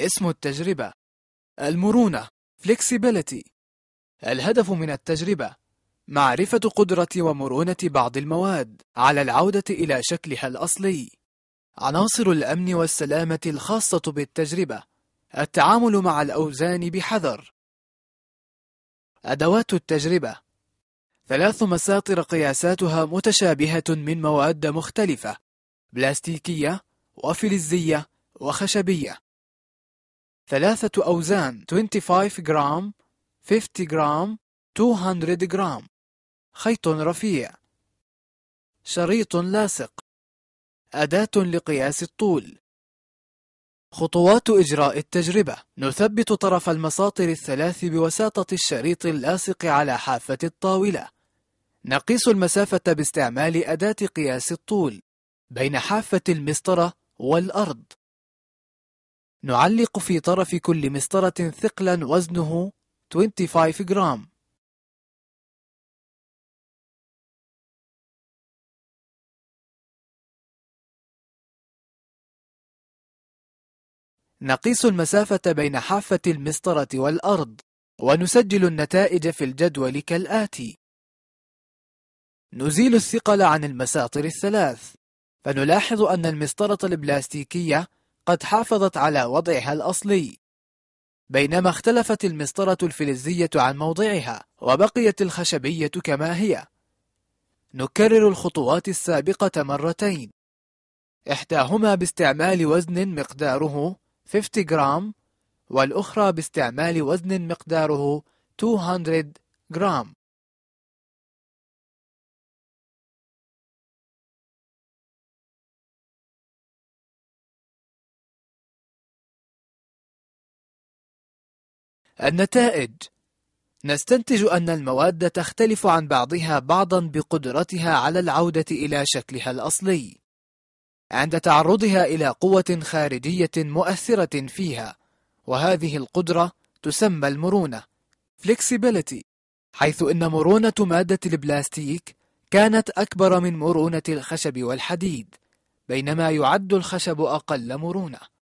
اسم التجربة المرونة flexibility الهدف من التجربة معرفة قدرة ومرونة بعض المواد على العودة إلى شكلها الأصلي عناصر الأمن والسلامة الخاصة بالتجربة التعامل مع الأوزان بحذر أدوات التجربة ثلاث مساطر قياساتها متشابهة من مواد مختلفة بلاستيكية وفلزية وخشبية ثلاثة أوزان 25 جرام 50 جرام 200 جرام خيط رفيع شريط لاصق أداة لقياس الطول خطوات إجراء التجربة نثبت طرف المساطر الثلاث بوساطة الشريط اللاصق على حافة الطاولة نقيس المسافة باستعمال أداة قياس الطول بين حافة المسطرة والأرض نعلق في طرف كل مسطرة ثقلا وزنه 25 جرام نقيس المسافة بين حافة المسطرة والأرض ونسجل النتائج في الجدول كالآتي نزيل الثقل عن المساطر الثلاث فنلاحظ أن المسطرة البلاستيكية قد حافظت على وضعها الأصلي بينما اختلفت المسطرة الفلزية عن موضعها وبقيت الخشبية كما هي نكرر الخطوات السابقة مرتين إحداهما باستعمال وزن مقداره 50 جرام والأخرى باستعمال وزن مقداره 200 جرام النتائج نستنتج أن المواد تختلف عن بعضها بعضا بقدرتها على العودة إلى شكلها الأصلي عند تعرضها إلى قوة خارجية مؤثرة فيها وهذه القدرة تسمى المرونة flexibility حيث إن مرونة مادة البلاستيك كانت أكبر من مرونة الخشب والحديد بينما يعد الخشب أقل مرونة